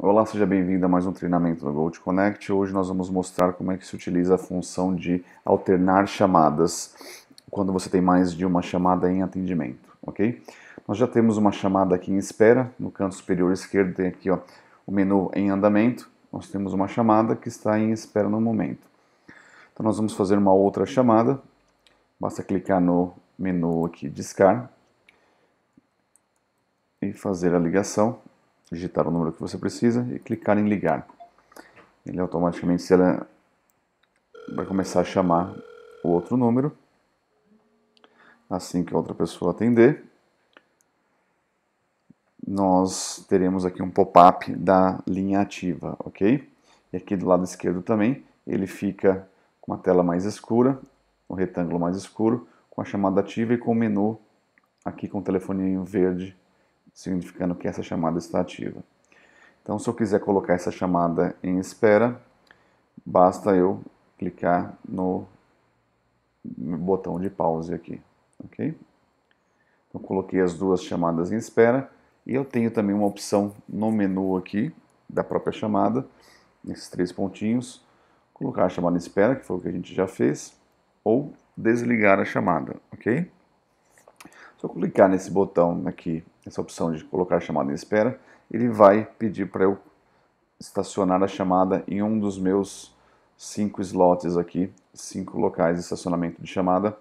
Olá, seja bem-vindo a mais um treinamento do Gold Connect. Hoje nós vamos mostrar como é que se utiliza a função de alternar chamadas quando você tem mais de uma chamada em atendimento, ok? Nós já temos uma chamada aqui em espera, no canto superior esquerdo tem aqui ó, o menu em andamento, nós temos uma chamada que está em espera no momento. Então nós vamos fazer uma outra chamada, basta clicar no menu aqui discar e fazer a ligação digitar o número que você precisa e clicar em ligar. Ele automaticamente se ela vai começar a chamar o outro número. Assim que a outra pessoa atender, nós teremos aqui um pop-up da linha ativa, ok? E aqui do lado esquerdo também, ele fica com a tela mais escura, um retângulo mais escuro, com a chamada ativa e com o menu aqui com o telefoninho verde significando que essa chamada está ativa. Então, se eu quiser colocar essa chamada em espera, basta eu clicar no botão de pause aqui, ok? Então, coloquei as duas chamadas em espera e eu tenho também uma opção no menu aqui da própria chamada, nesses três pontinhos, colocar a chamada em espera, que foi o que a gente já fez, ou desligar a chamada, ok? Se eu clicar nesse botão aqui essa opção de colocar chamada em espera, ele vai pedir para eu estacionar a chamada em um dos meus cinco slots aqui, cinco locais de estacionamento de chamada,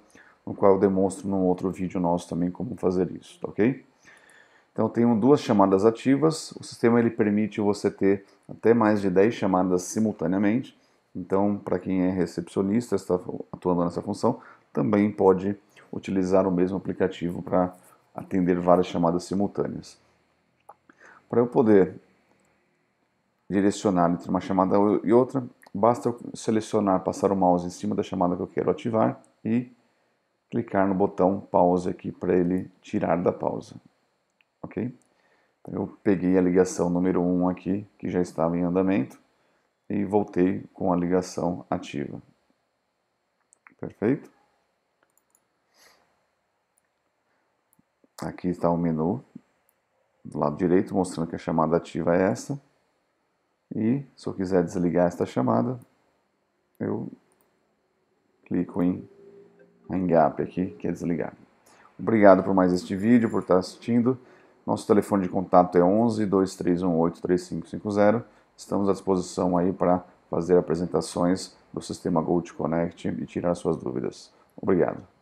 no qual eu demonstro num outro vídeo nosso também como fazer isso, tá ok? Então eu tenho duas chamadas ativas, o sistema ele permite você ter até mais de 10 chamadas simultaneamente, então para quem é recepcionista, está atuando nessa função, também pode utilizar o mesmo aplicativo para atender várias chamadas simultâneas. Para eu poder direcionar entre uma chamada e outra, basta eu selecionar, passar o mouse em cima da chamada que eu quero ativar e clicar no botão pause aqui para ele tirar da pausa. Ok? Então, eu peguei a ligação número 1 aqui, que já estava em andamento, e voltei com a ligação ativa. Perfeito? Aqui está o menu do lado direito, mostrando que a chamada ativa é essa. E se eu quiser desligar esta chamada, eu clico em hang up aqui, que é desligar. Obrigado por mais este vídeo, por estar assistindo. Nosso telefone de contato é 11 2318 3550. Estamos à disposição aí para fazer apresentações do sistema Gold Connect e tirar suas dúvidas. Obrigado.